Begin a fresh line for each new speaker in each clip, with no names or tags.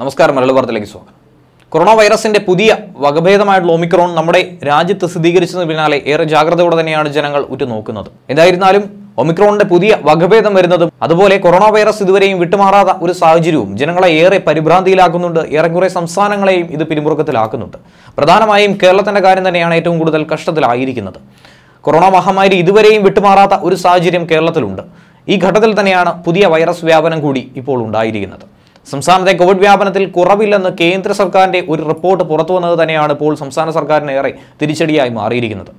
നമസ്കാരം മലയാള വാർത്തയിലേക്ക് സ്വാഗതം കൊറോണ വൈറസിന്റെ പുതിയ വകഭേദമായിട്ടുള്ള ഒമിക്രോൺ നമ്മുടെ രാജ്യത്ത് സ്ഥിരീകരിച്ചതിന് പിന്നാലെ ഏറെ ജാഗ്രതയോടെ തന്നെയാണ് ജനങ്ങൾ ഉറ്റുനോക്കുന്നത് എന്തായിരുന്നാലും ഒമിക്രോണിന്റെ പുതിയ വകഭേദം വരുന്നതും അതുപോലെ കൊറോണ വൈറസ് ഇതുവരെയും വിട്ടുമാറാത്ത ഒരു സാഹചര്യവും ജനങ്ങളെ ഏറെ പരിഭ്രാന്തിയിലാക്കുന്നുണ്ട് ഏറെക്കുറെ സംസ്ഥാനങ്ങളെയും ഇത് പിരിമുറുക്കത്തിലാക്കുന്നുണ്ട് പ്രധാനമായും കേരളത്തിന്റെ കാര്യം തന്നെയാണ് ഏറ്റവും കൂടുതൽ കഷ്ടത്തിലായിരിക്കുന്നത് കൊറോണ മഹാമാരി ഇതുവരെയും വിട്ടുമാറാത്ത ഒരു സാഹചര്യം കേരളത്തിലുണ്ട് ഈ ഘട്ടത്തിൽ തന്നെയാണ് പുതിയ വൈറസ് വ്യാപനം കൂടി ഇപ്പോൾ ഉണ്ടായിരിക്കുന്നത് സംസ്ഥാനത്തെ കോവിഡ് വ്യാപനത്തിൽ കുറവില്ലെന്ന് കേന്ദ്ര സർക്കാരിന്റെ ഒരു റിപ്പോർട്ട് പുറത്തു വന്നത് തന്നെയാണ് ഇപ്പോൾ സംസ്ഥാന സർക്കാരിന് ഏറെ തിരിച്ചടിയായി മാറിയിരിക്കുന്നത്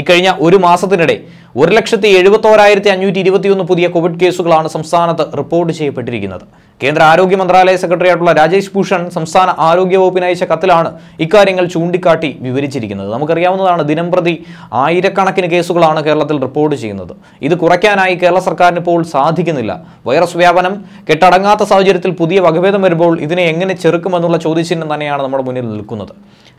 ഇക്കഴിഞ്ഞ ഒരു മാസത്തിനിടെ ഒരു ലക്ഷത്തി എഴുപത്തോരായിരത്തി അഞ്ഞൂറ്റി ഇരുപത്തിയൊന്ന് പുതിയ കോവിഡ് കേസുകളാണ് സംസ്ഥാനത്ത് റിപ്പോർട്ട് ചെയ്യപ്പെട്ടിരിക്കുന്നത് കേന്ദ്ര ആരോഗ്യ മന്ത്രാലയ സെക്രട്ടറി ആയിട്ടുള്ള രാജേഷ് ഭൂഷൺ സംസ്ഥാന ആരോഗ്യ വകുപ്പിന് അയച്ച കത്തിലാണ് ഇക്കാര്യങ്ങൾ ചൂണ്ടിക്കാട്ടി വിവരിച്ചിരിക്കുന്നത് നമുക്കറിയാവുന്നതാണ് ദിനംപ്രതി ആയിരക്കണക്കിന് കേസുകളാണ് കേരളത്തിൽ റിപ്പോർട്ട് ചെയ്യുന്നത് ഇത് കുറയ്ക്കാനായി കേരള സർക്കാരിന് ഇപ്പോൾ സാധിക്കുന്നില്ല വൈറസ് വ്യാപനം കെട്ടടങ്ങാത്ത സാഹചര്യത്തിൽ പുതിയ വകഭേദം വരുമ്പോൾ ഇതിനെ എങ്ങനെ ചെറുക്കുമെന്നുള്ള ചോദ്യചിഹ്നം തന്നെയാണ് നമ്മുടെ മുന്നിൽ നിൽക്കുന്നത്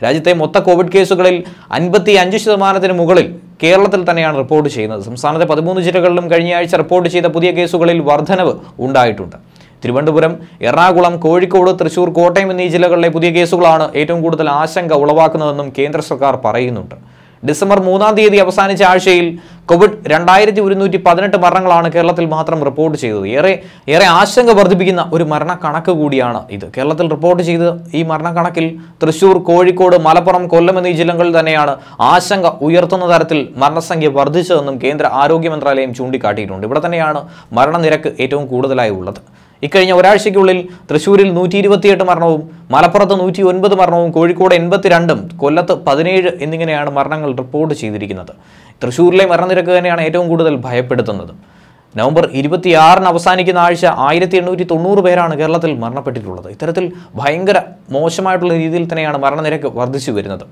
രാജ്യത്തെ മൊത്ത കോവിഡ് കേസുകളിൽ അൻപത്തി അഞ്ച് ശതമാനത്തിന് മുകളിൽ കേരളത്തിൽ തന്നെയാണ് റിപ്പോർട്ട് ചെയ്യുന്നത് സംസ്ഥാനത്തെ പതിമൂന്ന് ജില്ലകളിലും കഴിഞ്ഞ ആഴ്ച റിപ്പോർട്ട് ചെയ്ത പുതിയ കേസുകളിൽ വർധനവ് ഉണ്ടായിട്ടുണ്ട് തിരുവനന്തപുരം എറണാകുളം കോഴിക്കോട് തൃശൂർ കോട്ടയം എന്നീ ജില്ലകളിലെ പുതിയ കേസുകളാണ് ഏറ്റവും കൂടുതൽ ആശങ്ക ഉളവാക്കുന്നതെന്നും കേന്ദ്ര സർക്കാർ പറയുന്നുണ്ട് ഡിസംബർ മൂന്നാം തീയതി അവസാനിച്ച ആഴ്ചയിൽ കോവിഡ് രണ്ടായിരത്തി ഒരുന്നൂറ്റി പതിനെട്ട് മരണങ്ങളാണ് കേരളത്തിൽ മാത്രം റിപ്പോർട്ട് ചെയ്തത് ഏറെ ഏറെ ആശങ്ക വർദ്ധിപ്പിക്കുന്ന ഒരു മരണ കണക്ക് കൂടിയാണ് ഇത് കേരളത്തിൽ റിപ്പോർട്ട് ചെയ്ത് ഈ മരണക്കണക്കിൽ തൃശൂർ കോഴിക്കോട് മലപ്പുറം കൊല്ലം എന്നീ ജില്ലകളിൽ തന്നെയാണ് ആശങ്ക ഉയർത്തുന്ന തരത്തിൽ മരണസംഖ്യ വർദ്ധിച്ചതെന്നും കേന്ദ്ര ആരോഗ്യ മന്ത്രാലയം ചൂണ്ടിക്കാട്ടിയിട്ടുണ്ട് ഇവിടെ തന്നെയാണ് മരണനിരക്ക് ഏറ്റവും കൂടുതലായി ഉള്ളത് ഇക്കഴിഞ്ഞ ഒരാഴ്ചയ്ക്കുള്ളിൽ തൃശൂരിൽ നൂറ്റി ഇരുപത്തിയെട്ട് മരണവും മലപ്പുറത്ത് നൂറ്റി ഒൻപത് മരണവും കോഴിക്കോട് എൺപത്തിരണ്ടും കൊല്ലത്ത് പതിനേഴ് എന്നിങ്ങനെയാണ് മരണങ്ങൾ റിപ്പോർട്ട് ചെയ്തിരിക്കുന്നത് തൃശൂരിലെ മരണനിരക്ക് തന്നെയാണ് ഏറ്റവും കൂടുതൽ ഭയപ്പെടുത്തുന്നത് നവംബർ ഇരുപത്തിയാറിന് അവസാനിക്കുന്ന ആഴ്ച ആയിരത്തി എണ്ണൂറ്റി തൊണ്ണൂറ് പേരാണ് കേരളത്തിൽ മരണപ്പെട്ടിട്ടുള്ളത് ഇത്തരത്തിൽ ഭയങ്കര മോശമായിട്ടുള്ള രീതിയിൽ തന്നെയാണ് മരണനിരക്ക് വർദ്ധിച്ചു വരുന്നത്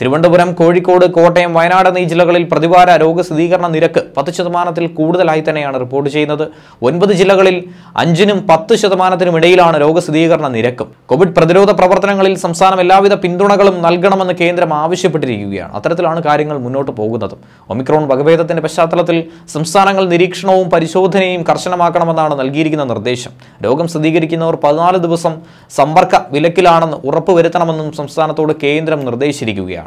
തിരുവനന്തപുരം കോഴിക്കോട് കോട്ടയം വയനാട് എന്നീ ജില്ലകളിൽ പ്രതിവാര രോഗസ്ഥിരീകരണ നിരക്ക് പത്ത് ശതമാനത്തിൽ കൂടുതലായി തന്നെയാണ് റിപ്പോർട്ട് ചെയ്യുന്നത് ഒൻപത് ജില്ലകളിൽ അഞ്ചിനും പത്ത് ശതമാനത്തിനുമിടയിലാണ് ഇടയിലാണ് രോഗസ്ഥിരീകരണ നിരക്കും കോവിഡ് പ്രതിരോധ പ്രവർത്തനങ്ങളിൽ സംസ്ഥാനം എല്ലാവിധ പിന്തുണകളും നൽകണമെന്ന് കേന്ദ്രം ആവശ്യപ്പെട്ടിരിക്കുകയാണ് അത്തരത്തിലാണ് കാര്യങ്ങൾ മുന്നോട്ട് പോകുന്നതും ഒമിക്രോൺ വകഭേദത്തിന്റെ പശ്ചാത്തലത്തിൽ സംസ്ഥാനങ്ങൾ നിരീക്ഷണവും പരിശോധനയും കർശനമാക്കണമെന്നാണ് നൽകിയിരിക്കുന്ന നിർദ്ദേശം രോഗം സ്ഥിരീകരിക്കുന്നവർ പതിനാല് ദിവസം സമ്പർക്ക വിലക്കിലാണെന്ന് ഉറപ്പുവരുത്തണമെന്നും സംസ്ഥാനത്തോട് കേന്ദ്രം നിർദ്ദേശിച്ചിരിക്കുകയാണ്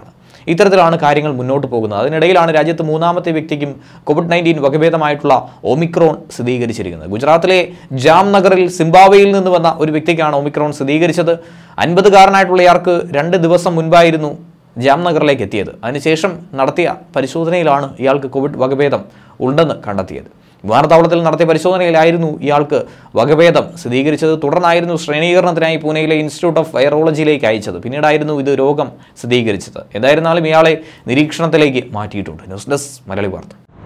ഇത്തരത്തിലാണ് കാര്യങ്ങൾ മുന്നോട്ട് പോകുന്നത് അതിനിടയിലാണ് രാജ്യത്ത് മൂന്നാമത്തെ വ്യക്തിക്കും കോവിഡ് നയൻറ്റീൻ വകഭേദമായിട്ടുള്ള ഒമിക്രോൺ സ്ഥിരീകരിച്ചിരിക്കുന്നത് ഗുജറാത്തിലെ ജാംനഗറിൽ സിംബാവയിൽ നിന്ന് വന്ന ഒരു വ്യക്തിക്കാണ് ഒമിക്രോൺ സ്ഥിരീകരിച്ചത് അൻപതുകാരനായിട്ടുള്ള ഇയാൾക്ക് രണ്ട് ദിവസം മുൻപായിരുന്നു ജാംനഗറിലേക്ക് എത്തിയത് അതിനുശേഷം നടത്തിയ പരിശോധനയിലാണ് ഇയാൾക്ക് കോവിഡ് വകഭേദം ഉണ്ടെന്ന് കണ്ടെത്തിയത് വിമാനത്താവളത്തിൽ നടത്തിയ പരിശോധനയിലായിരുന്നു ഇയാൾക്ക് വകഭേദം സ്ഥിരീകരിച്ചത് തുടർന്നായിരുന്നു ശ്രേണീകരണത്തിനായി പൂനെയിലെ ഇൻസ്റ്റിറ്റ്യൂട്ട് ഓഫ് വൈറോളജിയിലേക്ക് അയച്ചത് പിന്നീടായിരുന്നു ഇത് രോഗം സ്ഥിരീകരിച്ചത് എന്തായിരുന്നാലും ഇയാളെ നിരീക്ഷണത്തിലേക്ക് മാറ്റിയിട്ടുണ്ട് ന്യൂസ് ഡെസ്ക് മലയാളി വാർത്ത